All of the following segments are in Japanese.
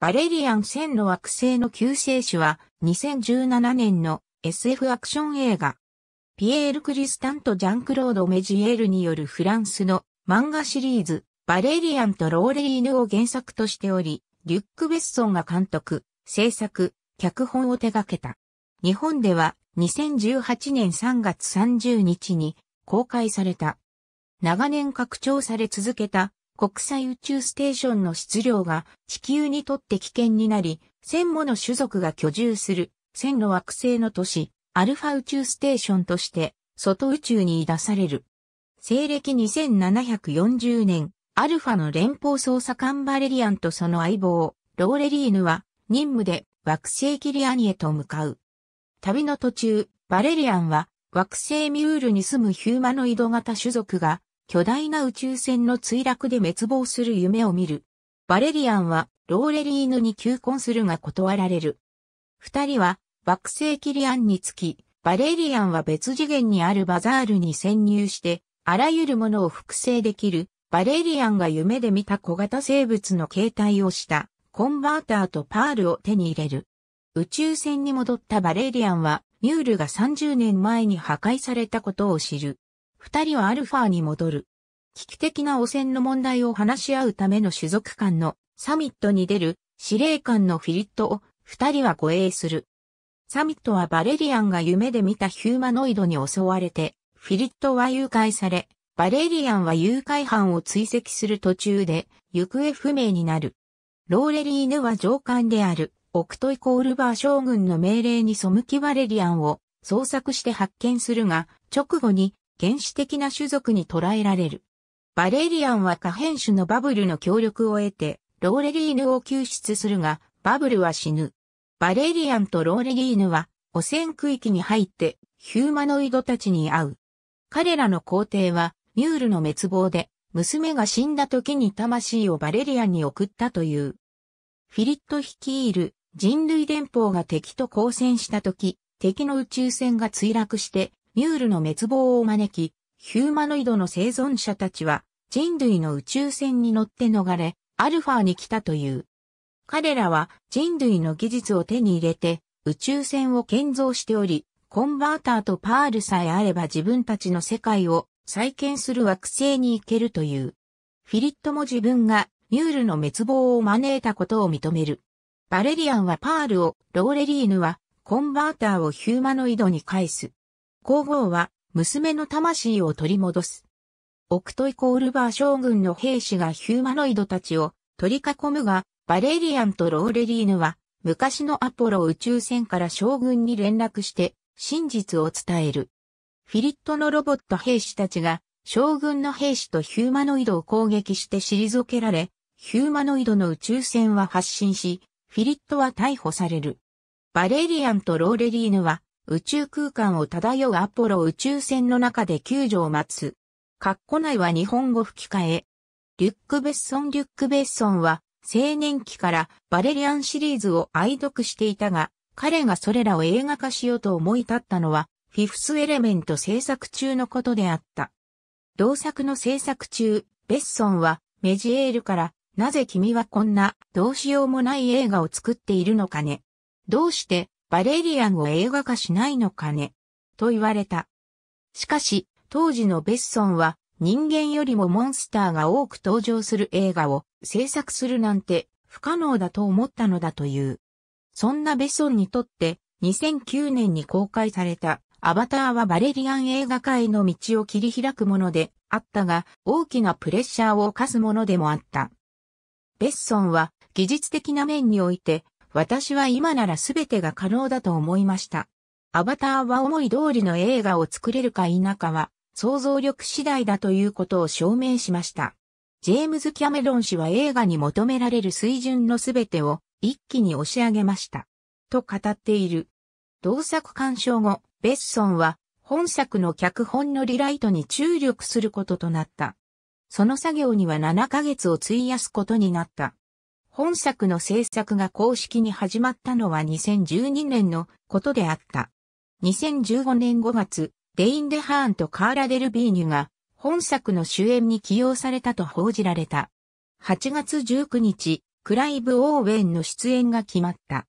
バレリアン1000の惑星の救世主は2017年の SF アクション映画。ピエール・クリスタンとジャンクロード・メジエールによるフランスの漫画シリーズ、バレリアンとローレリーヌを原作としており、リュック・ベッソンが監督、制作、脚本を手掛けた。日本では2018年3月30日に公開された。長年拡張され続けた国際宇宙ステーションの質量が地球にとって危険になり、1000もの種族が居住する、1000の惑星の都市、アルファ宇宙ステーションとして、外宇宙に出される。西暦2740年、アルファの連邦捜査官バレリアンとその相棒、ローレリーヌは任務で惑星キリアニへと向かう。旅の途中、バレリアンは惑星ミュールに住むヒューマノイド型種族が巨大な宇宙船の墜落で滅亡する夢を見る。バレリアンはローレリーヌに求婚するが断られる。二人は惑星キリアンにつき、バレリアンは別次元にあるバザールに潜入して、あらゆるものを複製できる、バレリアンが夢で見た小型生物の形態をしたコンバーターとパールを手に入れる。宇宙船に戻ったバレリアンは、ミュールが30年前に破壊されたことを知る。二人はアルファに戻る。危機的な汚染の問題を話し合うための種族間のサミットに出る司令官のフィリットを二人は護衛する。サミットはバレリアンが夢で見たヒューマノイドに襲われて、フィリットは誘拐され、バレリアンは誘拐犯を追跡する途中で行方不明になる。ローレリーヌは上官であるオクトイコールバー将軍の命令に背きバレリアンを捜索して発見するが、直後に原始的な種族に捕らえられる。バレリアンは可変種のバブルの協力を得て、ローレリーヌを救出するが、バブルは死ぬ。バレリアンとローレリーヌは、汚染区域に入って、ヒューマノイドたちに会う。彼らの皇帝は、ミュールの滅亡で、娘が死んだ時に魂をバレリアンに送ったという。フィリット率いる人類連邦が敵と交戦した時、敵の宇宙船が墜落して、ミュールの滅亡を招き、ヒューマノイドの生存者たちは人類の宇宙船に乗って逃れ、アルファに来たという。彼らは人類の技術を手に入れて宇宙船を建造しており、コンバーターとパールさえあれば自分たちの世界を再建する惑星に行けるという。フィリットも自分がミュールの滅亡を招いたことを認める。バレリアンはパールを、ローレリーヌはコンバーターをヒューマノイドに返す。皇后は娘の魂を取り戻す。オクトイコールバー将軍の兵士がヒューマノイドたちを取り囲むが、バレリアンとローレリーヌは、昔のアポロ宇宙船から将軍に連絡して、真実を伝える。フィリットのロボット兵士たちが、将軍の兵士とヒューマノイドを攻撃して退けられ、ヒューマノイドの宇宙船は発進し、フィリットは逮捕される。バレリアンとローレリーヌは宇宙空間を漂うアポロ宇宙船の中で救助を待つ。括弧内は日本語吹き替え。リュック・ベッソン・リュック・ベッソンは、青年期からバレリアンシリーズを愛読していたが、彼がそれらを映画化しようと思い立ったのは、フィフスエレメント制作中のことであった。同作の制作中、ベッソンはメジエールからなぜ君はこんなどうしようもない映画を作っているのかね。どうしてバレリアンを映画化しないのかね。と言われた。しかし、当時のベッソンは人間よりもモンスターが多く登場する映画を制作するなんて不可能だと思ったのだという。そんなベッソンにとって2009年に公開されたアバターはバレリアン映画界の道を切り開くものであったが大きなプレッシャーを課すものでもあった。ベッソンは技術的な面において私は今なら全てが可能だと思いました。アバターは思い通りの映画を作れるか否かは想像力次第だということを証明しました。ジェームズ・キャメロン氏は映画に求められる水準のすべてを一気に押し上げました。と語っている。同作鑑賞後、ベッソンは本作の脚本のリライトに注力することとなった。その作業には7ヶ月を費やすことになった。本作の制作が公式に始まったのは2012年のことであった。2015年5月、レイン・デハーンとカーラ・デルビーニュが本作の主演に起用されたと報じられた。8月19日、クライブ・オーウェンの出演が決まった。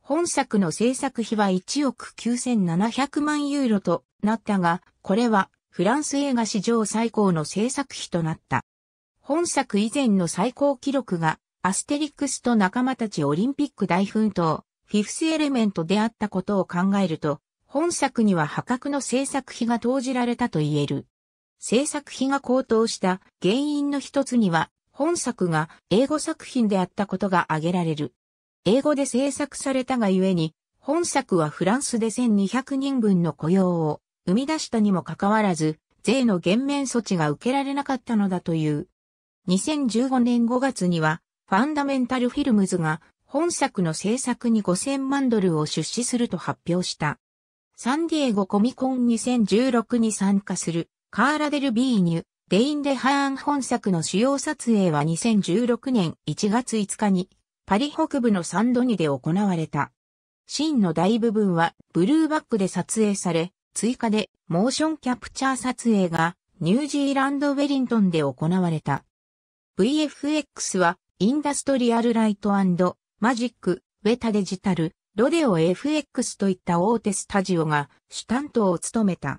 本作の制作費は1億9700万ユーロとなったが、これはフランス映画史上最高の制作費となった。本作以前の最高記録が、アステリックスと仲間たちオリンピック大奮闘、フィフスエレメントであったことを考えると、本作には破格の制作費が投じられたと言える。制作費が高騰した原因の一つには、本作が英語作品であったことが挙げられる。英語で制作されたがゆえに、本作はフランスで1200人分の雇用を生み出したにもかかわらず、税の減免措置が受けられなかったのだという。2015年5月には、ファンダメンタルフィルムズが本作の制作に5000万ドルを出資すると発表した。サンディエゴコミコン2016に参加するカーラ・デル・ビーニュ、デイン・デ・ハーン本作の主要撮影は2016年1月5日にパリ北部のサンドニで行われた。シーンの大部分はブルーバックで撮影され、追加でモーションキャプチャー撮影がニュージーランド・ウェリントンで行われた。VFX はインダストリアル・ライトマジック・ウェタデジタルロデオ FX といった大手スタジオが主担当を務めた。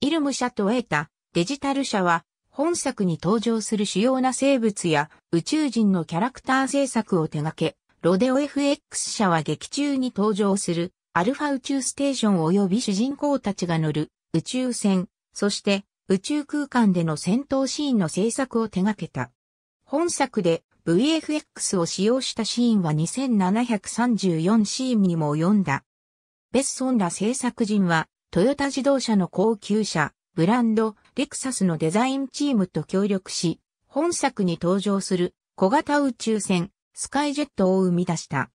イルム社とエータ、デジタル社は、本作に登場する主要な生物や宇宙人のキャラクター制作を手掛け、ロデオ FX 社は劇中に登場するアルファ宇宙ステーション及び主人公たちが乗る宇宙船、そして宇宙空間での戦闘シーンの制作を手掛けた。本作で VFX を使用したシーンは2734シーンにも及んだ。ベッソンら制作人は、トヨタ自動車の高級車、ブランド、レクサスのデザインチームと協力し、本作に登場する小型宇宙船、スカイジェットを生み出した。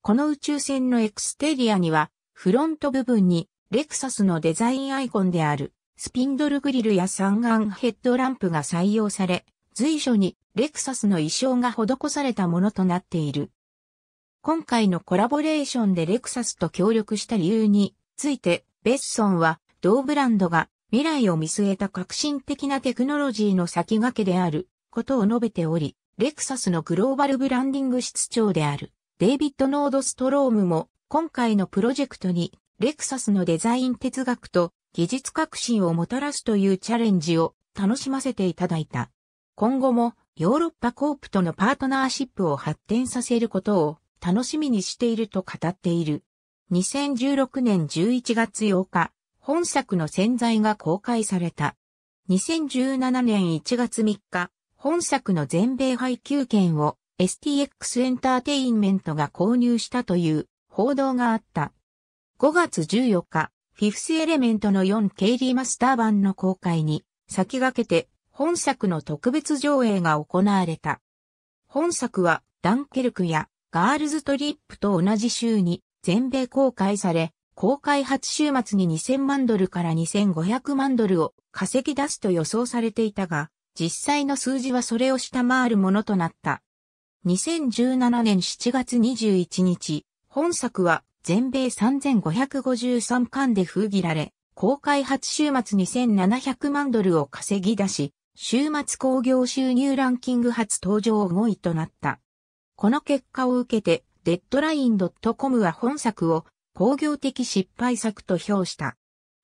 この宇宙船のエクステリアには、フロント部分に、レクサスのデザインアイコンである、スピンドルグリルや三眼ヘッドランプが採用され、随所にレクサスの意匠が施されたものとなっている。今回のコラボレーションでレクサスと協力した理由について、ベッソンは同ブランドが未来を見据えた革新的なテクノロジーの先駆けであることを述べており、レクサスのグローバルブランディング室長であるデイビッド・ノードストロームも今回のプロジェクトにレクサスのデザイン哲学と技術革新をもたらすというチャレンジを楽しませていただいた。今後もヨーロッパコープとのパートナーシップを発展させることを楽しみにしていると語っている。2016年11月8日、本作の潜在が公開された。2017年1月3日、本作の全米配給権を STX エンターテインメントが購入したという報道があった。5月14日、フィフスエレメントの 4K リマスター版の公開に先駆けて本作の特別上映が行われた。本作はダンケルクやガールズトリップと同じ週に全米公開され、公開初週末に2000万ドルから2500万ドルを稼ぎ出すと予想されていたが、実際の数字はそれを下回るものとなった。2017年7月21日、本作は全米3553巻で封切られ、公開初週末2 7 0 0万ドルを稼ぎ出し、週末工業収入ランキング初登場5位となった。この結果を受けて、デッドライン .com は本作を工業的失敗作と評した。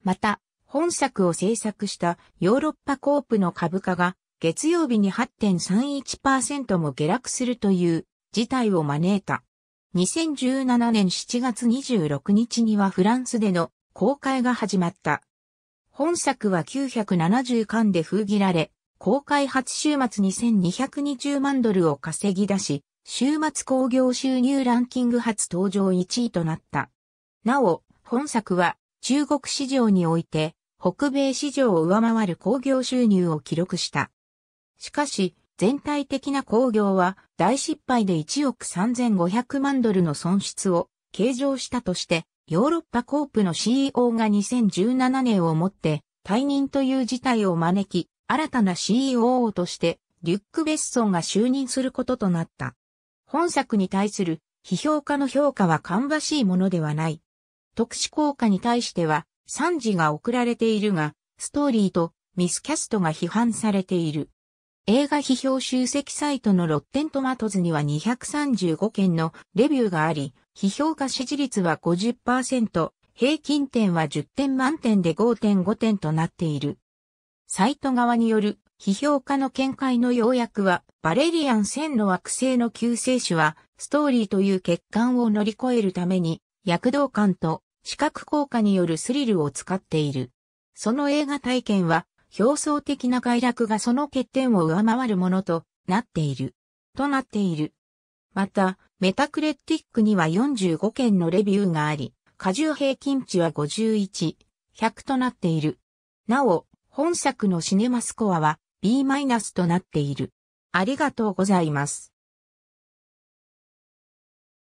また、本作を制作したヨーロッパコープの株価が月曜日に8.31%も下落するという事態を招いた。2017年7月26日にはフランスでの公開が始まった。本作は970巻で封切られ、公開初週末2220万ドルを稼ぎ出し、週末興行収入ランキング初登場1位となった。なお、本作は中国市場において北米市場を上回る興行収入を記録した。しかし、全体的な興行は大失敗で1億3500万ドルの損失を計上したとして、ヨーロッパコープの CEO が2017年をもって退任という事態を招き、新たな CEO として、リュック・ベッソンが就任することとなった。本作に対する批評家の評価は芳しいものではない。特殊効果に対しては賛辞が送られているが、ストーリーとミスキャストが批判されている。映画批評集積サイトのロッテントマトズには235件のレビューがあり、批評家支持率は50%、平均点は10点満点で5.5点となっている。サイト側による批評家の見解の要約は、バレリアン1000の惑星の救世主は、ストーリーという欠陥を乗り越えるために、躍動感と視覚効果によるスリルを使っている。その映画体験は、表層的な快楽がその欠点を上回るものとなっている。となっている。また、メタクレティックには45件のレビューがあり、過重平均値は51、100となっている。なお、本作のシネマスコアは B- となっている。ありがとうございます。